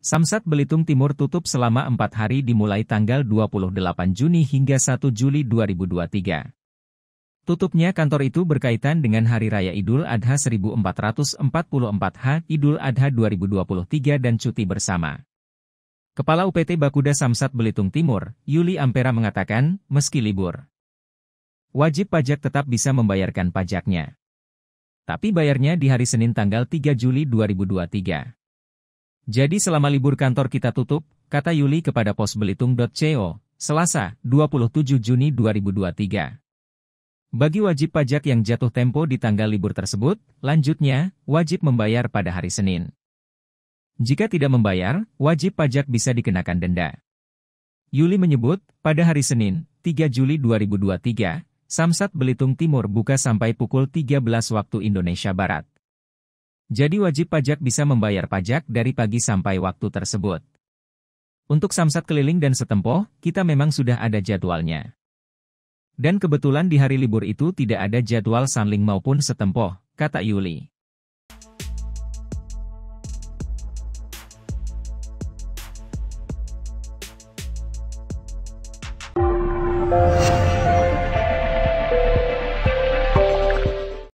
Samsat Belitung Timur tutup selama empat hari dimulai tanggal 28 Juni hingga 1 Juli 2023. Tutupnya kantor itu berkaitan dengan Hari Raya Idul Adha 1444 H Idul Adha 2023 dan cuti bersama. Kepala UPT Bakuda Samsat Belitung Timur, Yuli Ampera mengatakan, meski libur, wajib pajak tetap bisa membayarkan pajaknya. Tapi bayarnya di hari Senin tanggal 3 Juli 2023. Jadi selama libur kantor kita tutup, kata Yuli kepada pos belitung.co, Selasa, 27 Juni 2023. Bagi wajib pajak yang jatuh tempo di tanggal libur tersebut, lanjutnya, wajib membayar pada hari Senin. Jika tidak membayar, wajib pajak bisa dikenakan denda. Yuli menyebut, pada hari Senin, 3 Juli 2023, Samsat Belitung Timur buka sampai pukul 13 waktu Indonesia Barat. Jadi wajib pajak bisa membayar pajak dari pagi sampai waktu tersebut. Untuk samsat keliling dan setempoh, kita memang sudah ada jadwalnya. Dan kebetulan di hari libur itu tidak ada jadwal sanling maupun setempoh, kata Yuli.